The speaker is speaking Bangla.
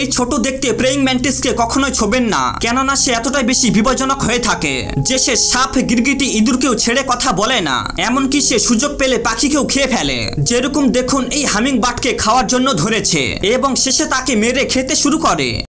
এই ছোট দেখতে প্রেয়িং ম্যান্টিসকে কখনোই ছোবেন না কেননা সে এতটাই বেশি বিপজ্জনক হয়ে থাকে যে সে সাপ গিরগিটি ইঁদুরকেও ছেড়ে কথা বলে না এমনকি সে সুযোগ পেলে পাখিকেও খেয়ে ফেলে যেরকম দেখুন এই হামিং বাটকে খাওয়ার জন্য ধরেছে এবং শেষে তাকে মেরে খেতে শুরু করে